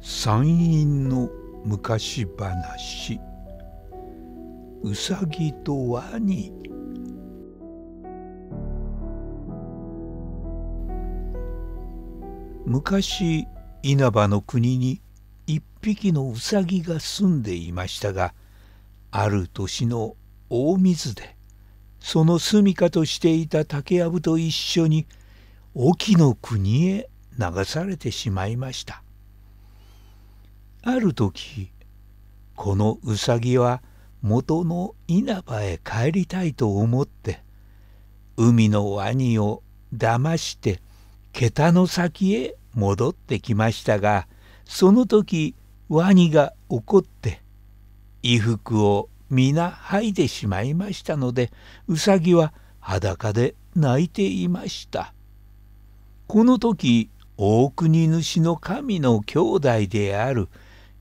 山陰の昔話うさぎとワニ昔稲葉の国に一匹のうさぎが住んでいましたがある年の大水でその住処としていた竹やぶと一緒に隠岐の国へ流されてしまいました。ある時このうさぎは元の稲葉へ帰りたいと思って海のワニを騙して桁の先へ戻ってきましたがその時ワニが怒って衣服を皆剥いでしまいましたのでうさぎは裸で泣いていましたこの時大国主の神の兄弟である「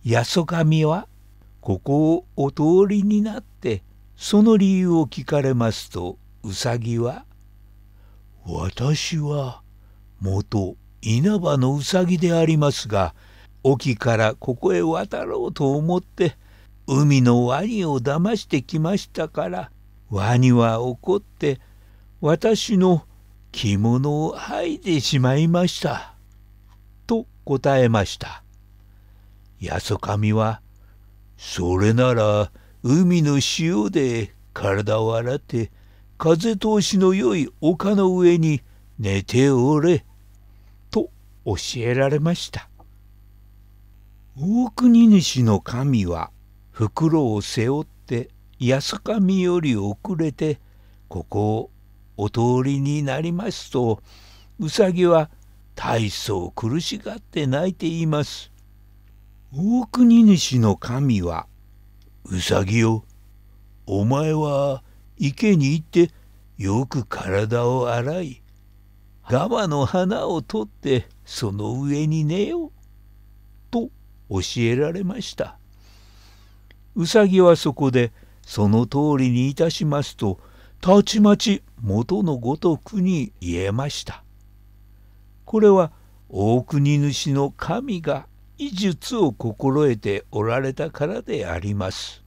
八十神はここをお通りになってその理由を聞かれますとうさぎは「私は元稲葉のうさぎでありますが沖からここへ渡ろうと思って海のワニを騙してきましたからワニは怒って私の着物を剥いでしまいました」と答えました。八十神は、それなら海の潮で体を洗って風通しのよい丘の上に寝ておれ。と教えられました。大国主の神は袋を背負って安上より遅れてここをお通りになりますとうさぎは大層苦しがって泣いています。大国主の神は、うさぎよ、お前は池に行ってよく体を洗い、ガマの花を取ってその上に寝よう。と教えられました。うさぎはそこでその通りにいたしますと、たちまち元のごとくに言えました。これは大国主の神が医術を心得ておられたからであります。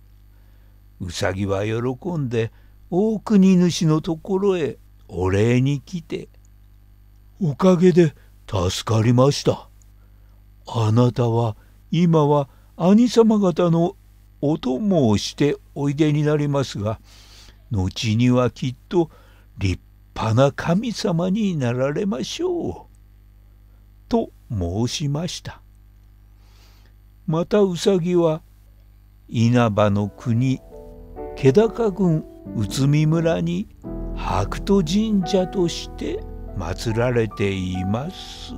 うさぎは喜んで大国主のところへお礼に来て「おかげで助かりました」「あなたは今は兄様方のお供をしておいでになりますが後にはきっと立派な神様になられましょう」と申しました。またウサギは稲葉の国気高郡内海村に白兎神社として祀られています。